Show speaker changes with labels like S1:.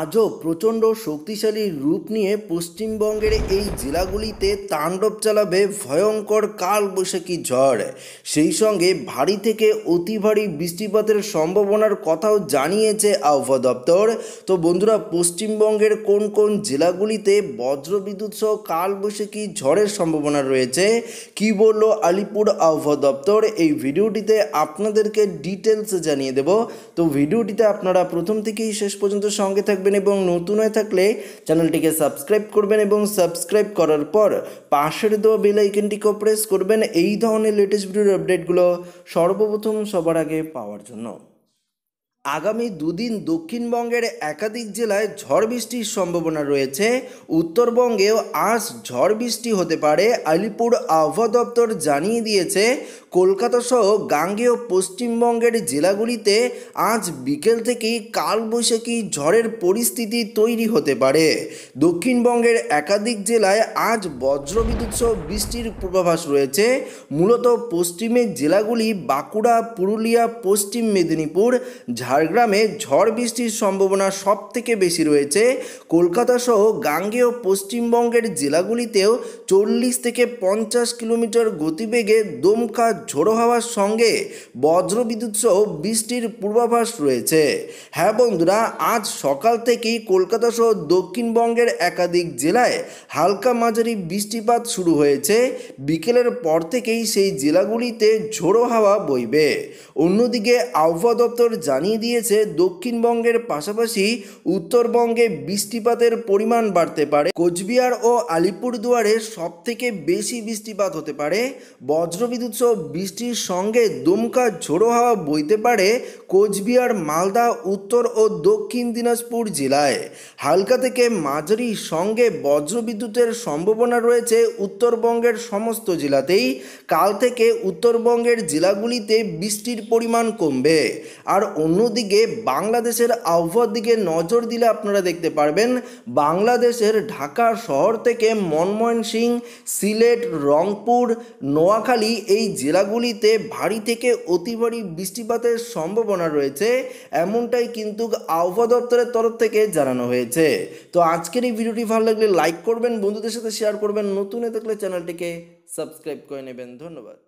S1: আজও প্রচণ্ড শক্তিশালী রূপ নিয়ে পশ্চিমবঙ্গের এই জেলাগুলিতে তাণ্ডব চালাবে ভয়ঙ্কর কালবৈশাখী ঝড় সেই সঙ্গে ভারী থেকে অতি ভারী বৃষ্টিপাতের সম্ভাবনার কথাও জানিয়েছে আবহাওয়া দপ্তর তো বন্ধুরা পশ্চিমবঙ্গের কোন কোন জেলাগুলিতে বজ্রবিদ্যুৎ সহ কালবৈশাখী ঝড়ের সম্ভাবনা রয়েছে কি বলল আলিপুর আবহাওয়া দপ্তর এই ভিডিওটিতে আপনাদেরকে ডিটেলসে জানিয়ে দেব তো ভিডিওটিতে আপনারা প্রথম থেকেই শেষ পর্যন্ত সঙ্গে থাকবেন থাকবেন এবং নতুন হয়ে থাকলে চ্যানেলটিকে সাবস্ক্রাইব করবেন এবং সাবস্ক্রাইব করার পর পাশের দেওয়া বেল প্রেস করবেন এই ধরনের লেটেস্ট ভিডিওর আপডেটগুলো সর্বপ্রথম সবার আগে পাওয়ার জন্য আগামী দুদিন দক্ষিণবঙ্গের একাধিক জেলায় ঝড় বৃষ্টির সম্ভাবনা রয়েছে উত্তরবঙ্গেও আজ ঝড় বৃষ্টি হতে পারে আলিপুর আবহাওয়া দপ্তর জানিয়ে দিয়েছে কলকাতা সহ গাঙ্গেয় পশ্চিমবঙ্গের জেলাগুলিতে আজ বিকেল থেকেই কালবৈশাখী ঝড়ের পরিস্থিতি তৈরি হতে পারে দক্ষিণবঙ্গের একাধিক জেলায় আজ বজ্রবিদ্যুৎ সহ বৃষ্টির পূর্বাভাস রয়েছে মূলত পশ্চিমের জেলাগুলি বাঁকুড়া পুরুলিয়া পশ্চিম মেদিনীপুর ঝাড়গ্রামে ঝড় বৃষ্টির সম্ভাবনা সব থেকে বেশি রয়েছে কলকাতা সহ গাঙ্গেয় পশ্চিমবঙ্গের জেলাগুলিতেও চল্লিশ থেকে পঞ্চাশ কিলোমিটার গতিবেগে দমকা ঝোড়ো হাওয়ার সঙ্গে বজ্রবিদ্যুৎ সহ বৃষ্টির পূর্বাভাস রয়েছে হ্যাঁ বন্ধুরা আজ সকাল থেকেই কলকাতা সহ দক্ষিণবঙ্গের একাধিক জেলায় হালকা মাঝারি বৃষ্টিপাত শুরু হয়েছে বিকেলের পর থেকেই সেই জেলাগুলিতে ঝোড়ো হাওয়া বইবে অন্যদিকে আবহাওয়া দপ্তর জানিয়ে দিয়েছে দক্ষিণবঙ্গের পাশাপাশি উত্তরবঙ্গে বৃষ্টিপাতের পরিমাণ বাড়তে পারে কোচবিহার ও আলিপুরদুয়ারে সবথেকে বেশি বৃষ্টিপাত হতে পারে বজ্রবিদ্যুৎ সহ বৃষ্টির সঙ্গে দুমকা ঝোড়ো হাওয়া বইতে পারে কোচবিহার মালদা উত্তর ও দক্ষিণ দিনাজপুর জেলায় হালকা থেকে মাঝারি সঙ্গে বজ্রবিদ্যুতের সম্ভাবনা রয়েছে উত্তরবঙ্গের সমস্ত জেলাতেই কাল থেকে উত্তরবঙ্গের জেলাগুলিতে বৃষ্টির পরিমাণ কমবে আর অন্যদিকে বাংলাদেশের আবহাওয়ার দিকে নজর দিলে আপনারা দেখতে পারবেন বাংলাদেশের ঢাকা শহর থেকে মনমোহন সিং সিলেট রংপুর নোয়াখালী এই জেলা জেলাগুলিতে ভারী থেকে অতি ভারী বৃষ্টিপাতের সম্ভাবনা রয়েছে এমনটাই কিন্তু আবহাওয়া দপ্তরের তরফ থেকে জানানো হয়েছে তো আজকের এই ভিডিওটি ভালো লাগলে লাইক করবেন বন্ধুদের সাথে শেয়ার করবেন নতুন থাকলে চ্যানেলটিকে সাবস্ক্রাইব করে নেবেন ধন্যবাদ